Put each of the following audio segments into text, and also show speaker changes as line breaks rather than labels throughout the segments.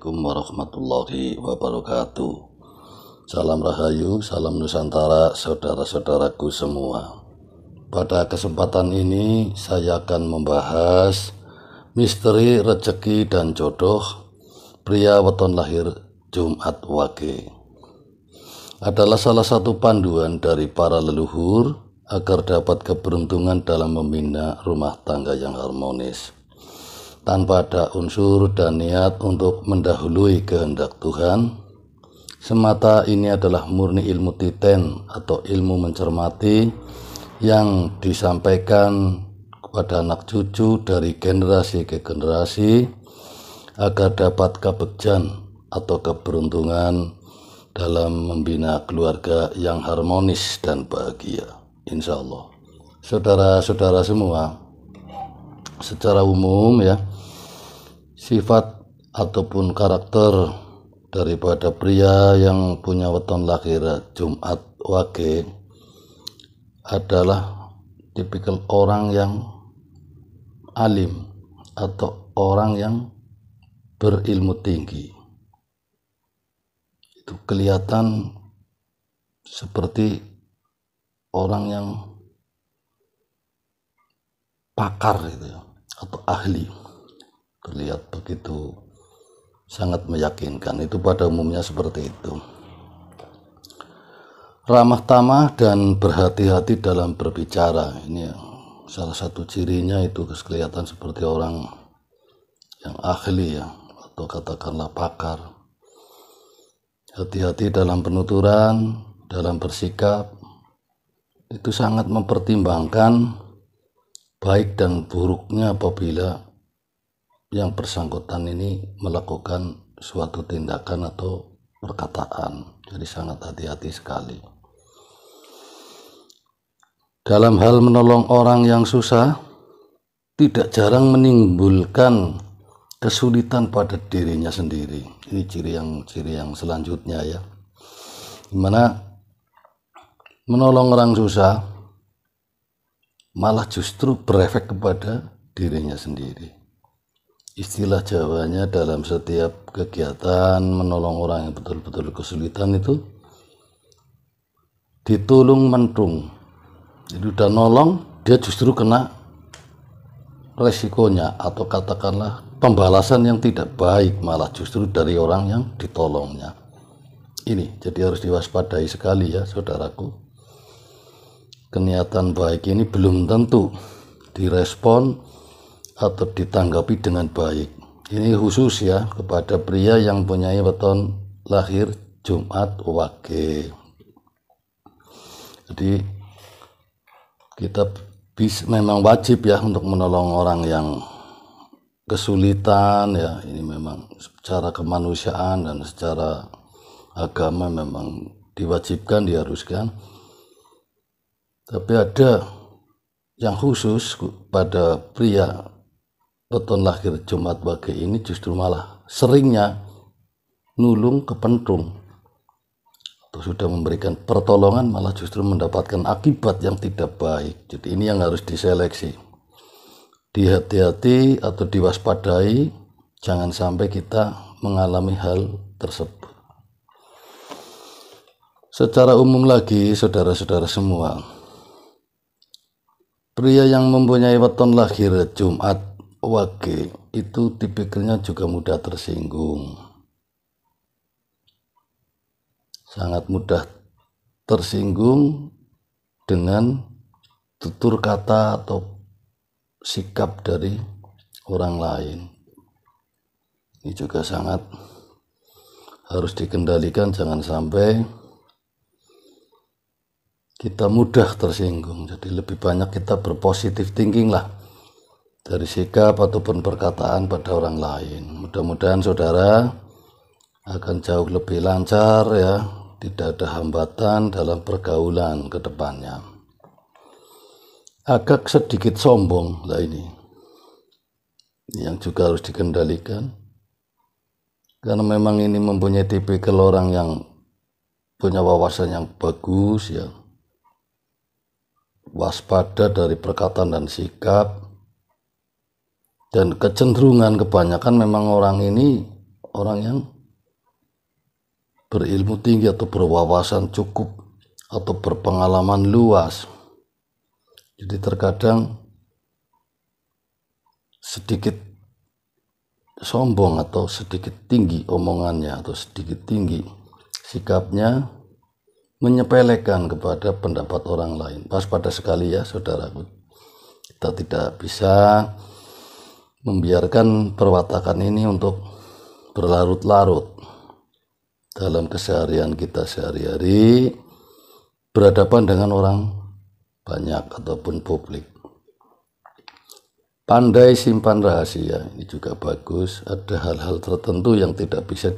Assalamualaikum warahmatullahi wabarakatuh. Salam Rahayu, salam Nusantara, saudara-saudaraku semua. Pada kesempatan ini, saya akan membahas misteri rezeki dan jodoh pria weton lahir Jumat Wage. Adalah salah satu panduan dari para leluhur agar dapat keberuntungan dalam membina rumah tangga yang harmonis tanpa ada unsur dan niat untuk mendahului kehendak Tuhan. Semata ini adalah murni ilmu titen atau ilmu mencermati yang disampaikan kepada anak cucu dari generasi ke generasi agar dapat kebejan atau keberuntungan dalam membina keluarga yang harmonis dan bahagia. Insya Allah. Saudara-saudara semua, secara umum ya, sifat ataupun karakter daripada pria yang punya weton lahir Jumat Wage adalah tipikal orang yang alim atau orang yang berilmu tinggi itu kelihatan seperti orang yang pakar itu ya, atau ahli terlihat begitu sangat meyakinkan itu pada umumnya seperti itu ramah tamah dan berhati-hati dalam berbicara ini salah satu cirinya itu kelihatan seperti orang yang ahli ya atau katakanlah pakar hati-hati dalam penuturan dalam bersikap itu sangat mempertimbangkan baik dan buruknya apabila yang bersangkutan ini melakukan suatu tindakan atau perkataan. Jadi sangat hati-hati sekali. Dalam hal menolong orang yang susah, tidak jarang menimbulkan kesulitan pada dirinya sendiri. Ini ciri yang ciri yang selanjutnya ya. Dimana menolong orang susah malah justru berefek kepada dirinya sendiri istilah Jawanya dalam setiap kegiatan menolong orang yang betul-betul kesulitan itu ditolong mentung jadi udah nolong dia justru kena resikonya atau katakanlah pembalasan yang tidak baik malah justru dari orang yang ditolongnya ini jadi harus diwaspadai sekali ya saudaraku kenyataan baik ini belum tentu direspon atau ditanggapi dengan baik. Ini khusus ya kepada pria yang punya weton lahir Jumat Wage. Jadi kita bis, memang wajib ya untuk menolong orang yang kesulitan ya ini memang secara kemanusiaan dan secara agama memang diwajibkan diharuskan tapi ada yang khusus pada pria lahir Jumat bagi ini justru malah seringnya nulung pentung atau sudah memberikan pertolongan malah justru mendapatkan akibat yang tidak baik. Jadi ini yang harus diseleksi. Dihati-hati atau diwaspadai jangan sampai kita mengalami hal tersebut. Secara umum lagi saudara-saudara semua, pria yang mempunyai weton lahir Jumat wage itu tipikalnya juga mudah tersinggung sangat mudah tersinggung dengan tutur kata atau sikap dari orang lain ini juga sangat harus dikendalikan jangan sampai kita mudah tersinggung jadi lebih banyak kita berpositif thinking lah dari sikap ataupun perkataan pada orang lain. Mudah-mudahan saudara akan jauh lebih lancar ya, tidak ada hambatan dalam pergaulan ke depannya. Agak sedikit sombong lah ini, yang juga harus dikendalikan. Karena memang ini mempunyai tipikal orang yang punya wawasan yang bagus ya, waspada dari perkataan dan sikap, dan kecenderungan kebanyakan memang orang ini orang yang berilmu tinggi atau berwawasan cukup atau berpengalaman luas. Jadi terkadang sedikit sombong atau sedikit tinggi omongannya atau sedikit tinggi sikapnya menyepelekan kepada pendapat orang lain. Pas pada sekali ya saudaraku. Kita tidak bisa membiarkan perwatakan ini untuk berlarut-larut dalam keseharian kita sehari-hari berhadapan dengan orang banyak ataupun publik. Pandai simpan rahasia ini juga bagus. Ada hal-hal tertentu yang tidak bisa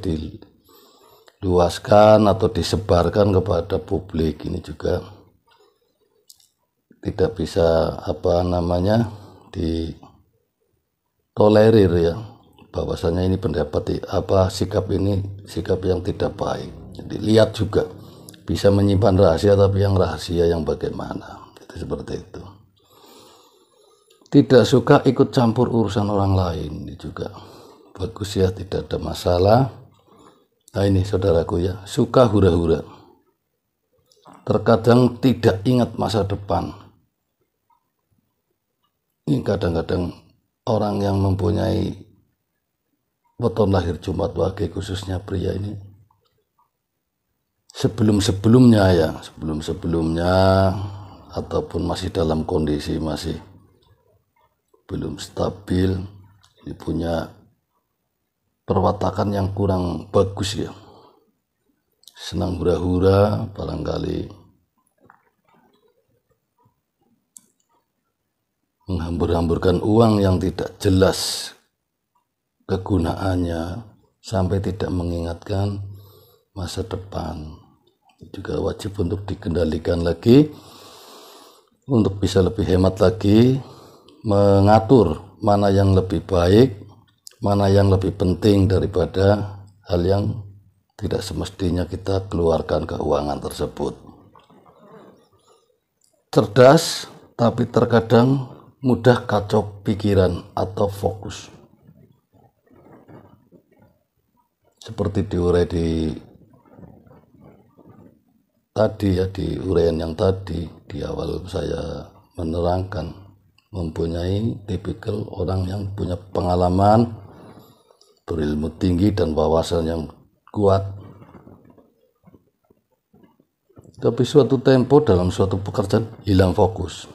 diluaskan atau disebarkan kepada publik ini juga tidak bisa apa namanya di tolerir ya bahwasanya ini pendapat apa sikap ini sikap yang tidak baik. Jadi lihat juga bisa menyimpan rahasia tapi yang rahasia yang bagaimana. Jadi gitu, seperti itu. Tidak suka ikut campur urusan orang lain ini juga bagus ya tidak ada masalah. Nah ini saudaraku ya suka hura-hura. Terkadang tidak ingat masa depan. Ini kadang-kadang orang yang mempunyai weton lahir Jumat Wage khususnya pria ini sebelum-sebelumnya ya sebelum-sebelumnya ataupun masih dalam kondisi masih belum stabil ini punya perwatakan yang kurang bagus ya senang hura-hura barangkali menghambur-hamburkan uang yang tidak jelas kegunaannya sampai tidak mengingatkan masa depan juga wajib untuk dikendalikan lagi untuk bisa lebih hemat lagi mengatur mana yang lebih baik mana yang lebih penting daripada hal yang tidak semestinya kita keluarkan keuangan tersebut cerdas tapi terkadang mudah kacau pikiran atau fokus. Seperti diurai di tadi ya di uraian yang tadi di awal saya menerangkan mempunyai tipikal orang yang punya pengalaman berilmu tinggi dan wawasan yang kuat tapi suatu tempo dalam suatu pekerjaan hilang fokus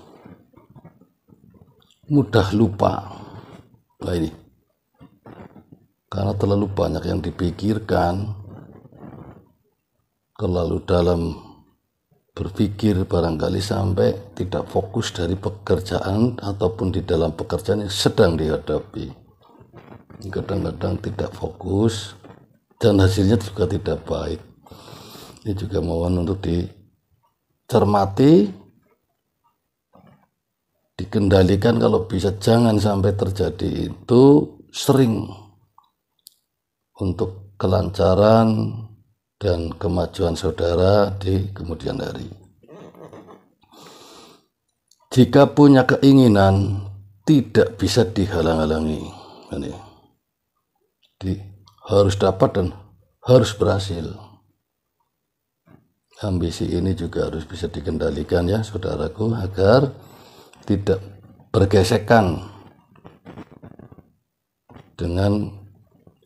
mudah lupa nah ini karena terlalu banyak yang dipikirkan terlalu dalam berpikir barangkali sampai tidak fokus dari pekerjaan ataupun di dalam pekerjaan yang sedang dihadapi kadang-kadang tidak fokus dan hasilnya juga tidak baik ini juga mohon untuk dicermati dikendalikan kalau bisa jangan sampai terjadi itu sering untuk kelancaran dan kemajuan saudara di kemudian hari. Jika punya keinginan tidak bisa dihalang-halangi, ini di, harus dapat dan harus berhasil. Ambisi ini juga harus bisa dikendalikan ya saudaraku agar tidak bergesekan dengan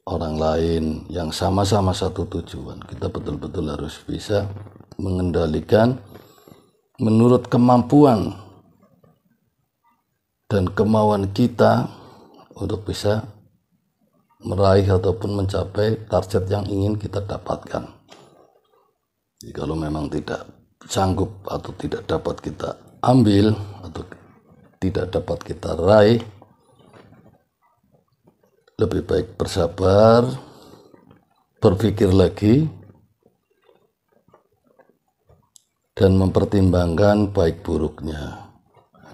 orang lain yang sama-sama satu tujuan. Kita betul-betul harus bisa mengendalikan menurut kemampuan dan kemauan kita untuk bisa meraih ataupun mencapai target yang ingin kita dapatkan. Jadi kalau memang tidak sanggup atau tidak dapat kita ambil, tidak dapat kita raih lebih baik bersabar berpikir lagi dan mempertimbangkan baik buruknya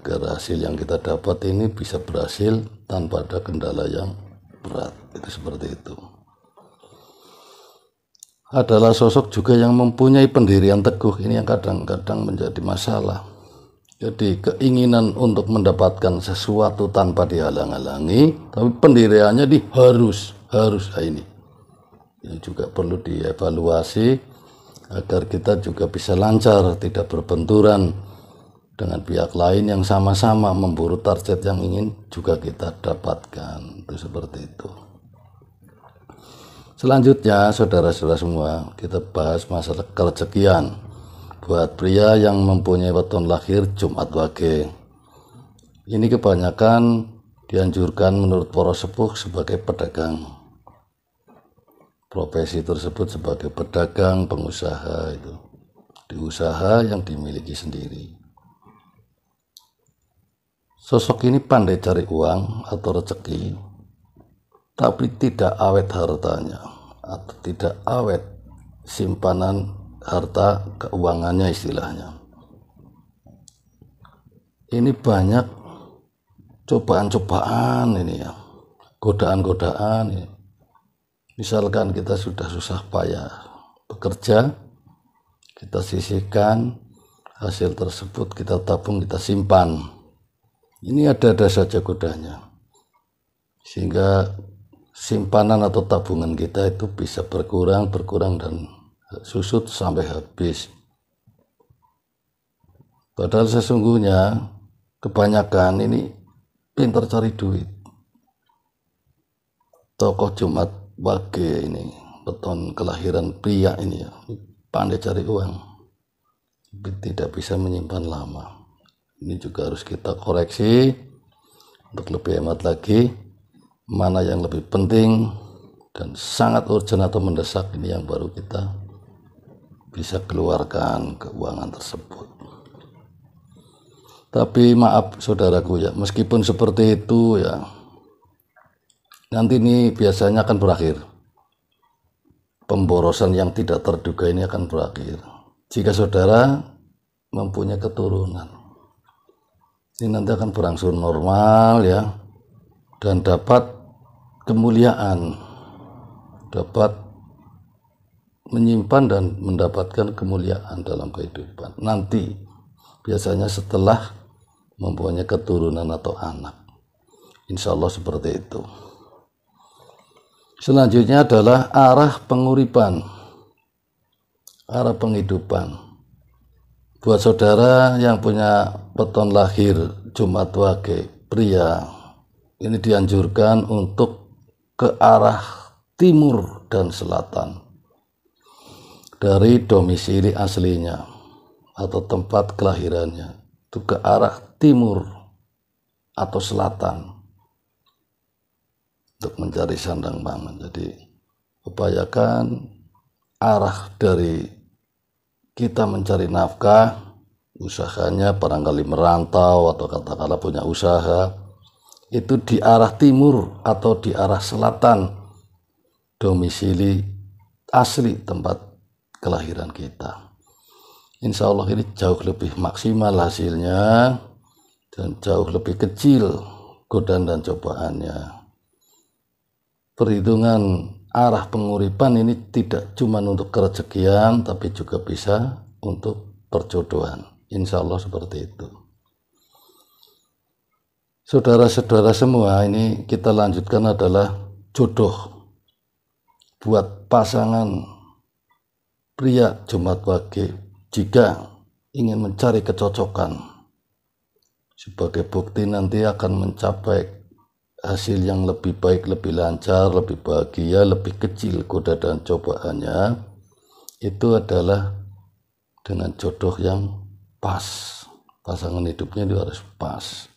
agar hasil yang kita dapat ini bisa berhasil tanpa ada kendala yang berat itu seperti itu adalah sosok juga yang mempunyai pendirian teguh ini yang kadang-kadang menjadi masalah jadi keinginan untuk mendapatkan sesuatu tanpa dihalang-halangi, tapi pendiriannya di harus, harus nah, ini. Ini juga perlu dievaluasi agar kita juga bisa lancar, tidak berbenturan dengan pihak lain yang sama-sama memburu target yang ingin juga kita dapatkan. Itu seperti itu. Selanjutnya, saudara-saudara semua, kita bahas masalah kerjekian buat pria yang mempunyai weton lahir Jumat Wage. Ini kebanyakan dianjurkan menurut poros sepuh sebagai pedagang. Profesi tersebut sebagai pedagang, pengusaha itu. Di usaha yang dimiliki sendiri. Sosok ini pandai cari uang atau rezeki, tapi tidak awet hartanya atau tidak awet simpanan harta keuangannya istilahnya. Ini banyak cobaan-cobaan ini ya, godaan-godaan ini. Misalkan kita sudah susah payah bekerja, kita sisihkan hasil tersebut kita tabung, kita simpan. Ini ada-ada saja godanya. Sehingga simpanan atau tabungan kita itu bisa berkurang, berkurang dan susut sampai habis. Padahal sesungguhnya kebanyakan ini pinter cari duit. Tokoh Jumat Wage ini, beton kelahiran pria ini ya, pandai cari uang. Tapi tidak bisa menyimpan lama. Ini juga harus kita koreksi untuk lebih hemat lagi mana yang lebih penting dan sangat urgent atau mendesak ini yang baru kita bisa keluarkan keuangan tersebut. Tapi maaf saudaraku ya, meskipun seperti itu ya, nanti ini biasanya akan berakhir. Pemborosan yang tidak terduga ini akan berakhir. Jika saudara mempunyai keturunan, ini nanti akan berangsur normal ya, dan dapat kemuliaan, dapat menyimpan dan mendapatkan kemuliaan dalam kehidupan. Nanti biasanya setelah mempunyai keturunan atau anak. Insya Allah seperti itu. Selanjutnya adalah arah penguripan, arah penghidupan. Buat saudara yang punya peton lahir Jumat Wage pria, ini dianjurkan untuk ke arah timur dan selatan dari domisili aslinya atau tempat kelahirannya itu ke arah timur atau selatan untuk mencari sandang pangan. Jadi upayakan arah dari kita mencari nafkah, usahanya barangkali merantau atau katakanlah punya usaha, itu di arah timur atau di arah selatan domisili asli tempat kelahiran kita. Insya Allah ini jauh lebih maksimal hasilnya dan jauh lebih kecil godaan dan cobaannya. Perhitungan arah penguripan ini tidak cuma untuk kerejekian tapi juga bisa untuk perjodohan. Insya Allah seperti itu. Saudara-saudara semua ini kita lanjutkan adalah jodoh buat pasangan pria Jumat Wage jika ingin mencari kecocokan sebagai bukti nanti akan mencapai hasil yang lebih baik, lebih lancar, lebih bahagia, lebih kecil goda dan cobaannya itu adalah dengan jodoh yang pas. Pasangan hidupnya itu harus pas.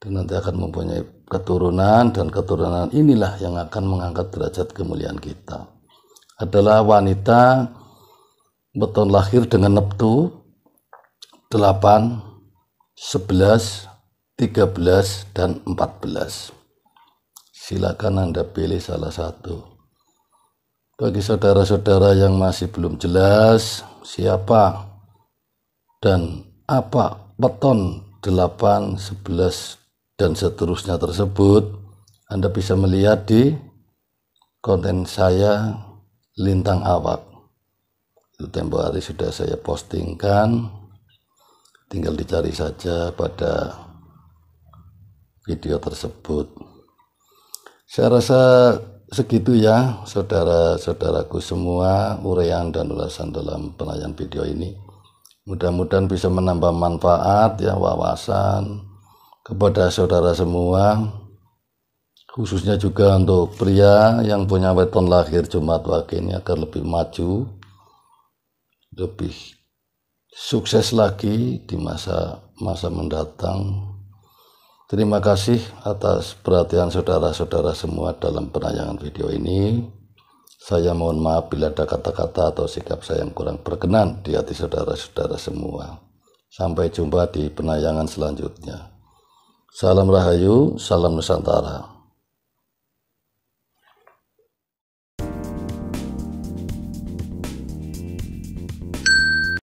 Dan nanti akan mempunyai keturunan dan keturunan inilah yang akan mengangkat derajat kemuliaan kita adalah wanita beton lahir dengan neptu 8, 11, 13, dan 14. Silakan Anda pilih salah satu. Bagi saudara-saudara yang masih belum jelas siapa dan apa beton 8, 11, dan seterusnya tersebut, Anda bisa melihat di konten saya lintang awak itu tempo hari sudah saya postingkan tinggal dicari saja pada video tersebut saya rasa segitu ya saudara-saudaraku semua urean dan ulasan dalam penayangan video ini mudah-mudahan bisa menambah manfaat ya wawasan kepada saudara semua khususnya juga untuk pria yang punya weton lahir Jumat Wage ini agar lebih maju, lebih sukses lagi di masa masa mendatang. Terima kasih atas perhatian saudara-saudara semua dalam penayangan video ini. Saya mohon maaf bila ada kata-kata atau sikap saya yang kurang berkenan di hati saudara-saudara semua. Sampai jumpa di penayangan selanjutnya. Salam Rahayu, salam Nusantara.